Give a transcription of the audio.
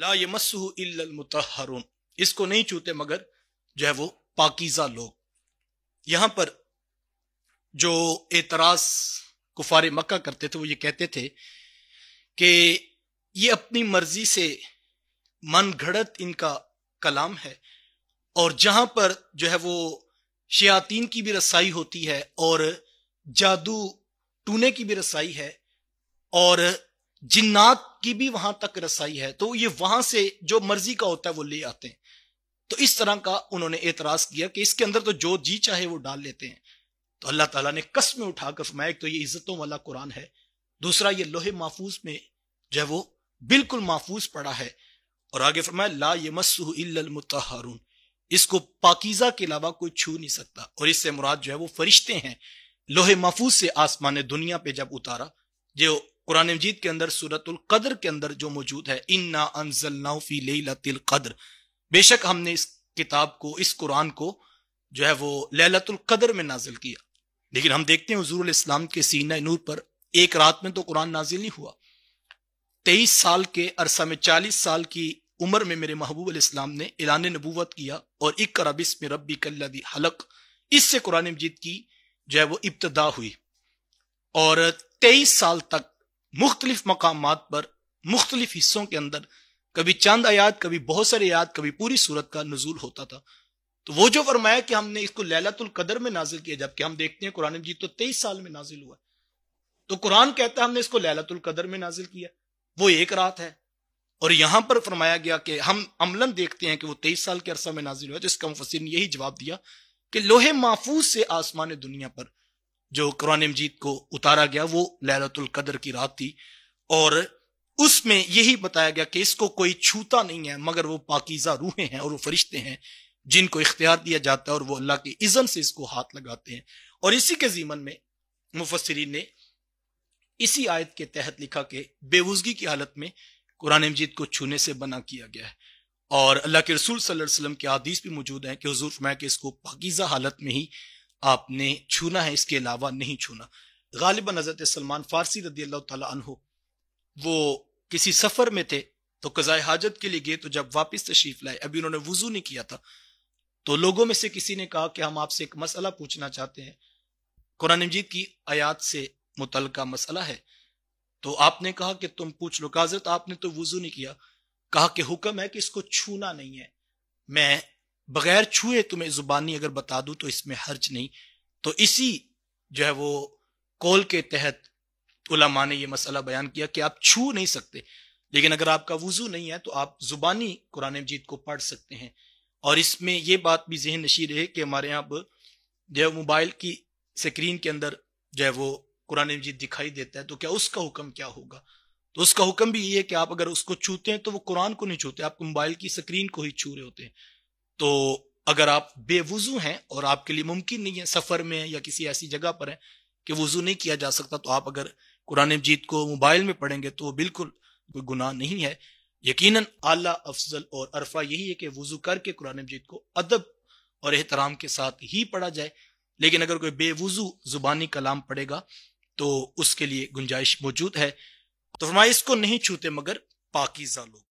ला ये मसहू इसको नहीं छूते मगर जो है वो पाकिजा लोग यहां पर जो एतराज कुफार मक्का करते थे वो ये कहते थे कि ये अपनी मर्जी से मन घड़त इनका कलाम है और जहां पर जो है वो शयातीन की भी रसाई होती है और जादू टूने की भी रसाई है और जिन्नात की भी वहां तक रसाई है तो ये वहां से जो मर्जी का होता है वो ले आते हैं तो इस तरह का उन्होंने एतराज किया कि इसके अंदर तो जो जी चाहे वो डाल लेते हैं तो अल्लाह ताला ने में उठाकर फरमाया तो ये इज्जतों वाला कुरान है दूसरा ये लोहे महफूज में जो है वो बिल्कुल महफूज पड़ा है और आगे फरमाया ला ये मसहरून इसको पाकिजा के अलावा कोई छू नहीं सकता और इससे मुराद जो है वो फरिश्ते हैं लोहे महफूज से आसमान दुनिया पे जब उतारा जो कुरान मजीद के अंदर सूरतुल कद्र के अंदर जो मौजूद है इन्ना अनजलनाफी लतिल कद्र बेशक हमने इस किताब को इस कुरान को जो है वो लेलतुल कद्र में नाजिल किया लेकिन हम देखते हैं हजूर इस्लाम के सीना नूर पर एक रात में तो कुरान नाजिल नहीं हुआ तेईस साल के अरसा में चालीस साल की उम्र में मेरे महबूब इस्लाम ने ऐलान नबूवत किया और इक रबिस में रबी कल्लदी हलक इससे कुरान मजीद की जो है वो इब्तदा हुई और तेईस साल तक मुख्तलिफ मकाम पर मुख्तलिफ हिस्सों के अंदर कभी चंद आयात कभी बहुत सारे आयात कभी पूरी सूरत का नजूल होता था तो वो जो फरमाया कि हमने इसको लैलातुल कदर में नाजिल किया जबकि हम देखते हैं कुरान मजीद तो तेईस साल में नाजिल हुआ तो कुरान कहता है हमने इसको लैलातुल कदर में नाजिल किया वो एक रात है और यहां पर फरमाया गया कि हम अमलन देखते हैं कि वो तेईस साल के अरसा में नाजिल हुआ तो इसका मुफसर ने यही जवाब दिया कि लोहे महफूज से आसमान दुनिया पर जो कुरान मजीद को उतारा गया वो लहरतुल कदर की रात थी और उसमें यही बताया गया कि इसको कोई छूता नहीं है मगर वो पाकिजा रूहें हैं और वो फरिश्ते हैं जिनको इख्तियार दिया जाता है और वो अल्लाह के इज़न से इसको हाथ लगाते हैं और इसी के जीमन में मुफसरीन ने इसी आयत के तहत लिखा कि बेवजगी की हालत में कुरान मजीद को छूने से बना किया गया है और अल्लाह के रसूल सल्लल्लाहु अलैहि वसल्लम के आदीस भी मौजूद हैं कि हजूर फमाया कि इसको पाकिज़ा हालत में ही आपने छूना है इसके अलावा नहीं छूना गालिबा हजरत सलमान फारसी रदी अल्लाह तह वो किसी सफर में थे तो कज़ाय हाजत के लिए गए तो जब वापस तशरीफ लाए अभी उन्होंने वजू नहीं किया था तो लोगों में से किसी ने कहा कि हम आपसे एक मसला पूछना चाहते हैं कुरान मजीद की आयात से मुतल मसला है तो आपने कहा कि तुम पूछ लो काजरत आपने तो वजू नहीं किया कहा कि हुक्म है कि इसको छूना नहीं है मैं बगैर छुए तुम्हें जुबानी अगर बता दूं तो इसमें हर्ज नहीं तो इसी जो है वो कॉल के तहत उलमा ने यह मसला बयान किया कि आप छू नहीं सकते लेकिन अगर आपका वजू नहीं है तो आप जुबानी कुरान मजीद को पढ़ सकते हैं और इसमें यह बात भी जहन नशी रहे कि हमारे यहाँ अब जो है मोबाइल की स्क्रीन के अंदर जो है वो कुरान मजीद दिखाई देता है तो क्या उसका हुक्म क्या होगा तो उसका हुक्म भी ये है कि आप अगर उसको छूते हैं तो वो कुरान को नहीं छूते आप मोबाइल की स्क्रीन को ही छू रहे होते हैं तो अगर आप बेवजू हैं और आपके लिए मुमकिन नहीं है सफ़र में या किसी ऐसी जगह पर है कि वजू नहीं किया जा सकता तो आप अगर कुरान मजीद को मोबाइल में पढ़ेंगे तो बिल्कुल कोई गुनाह नहीं है यकीन आला अफजल और अरफा यही है कि वजू करके कुरान मजीद को अदब और एहतराम के साथ ही पढ़ा जाए लेकिन अगर कोई बेवजू जुबानी कलाम पढ़ेगा तो उसके लिए गुंजाइश मौजूद है तो फरमाइश को नहीं छूते मगर पाकिजा लोग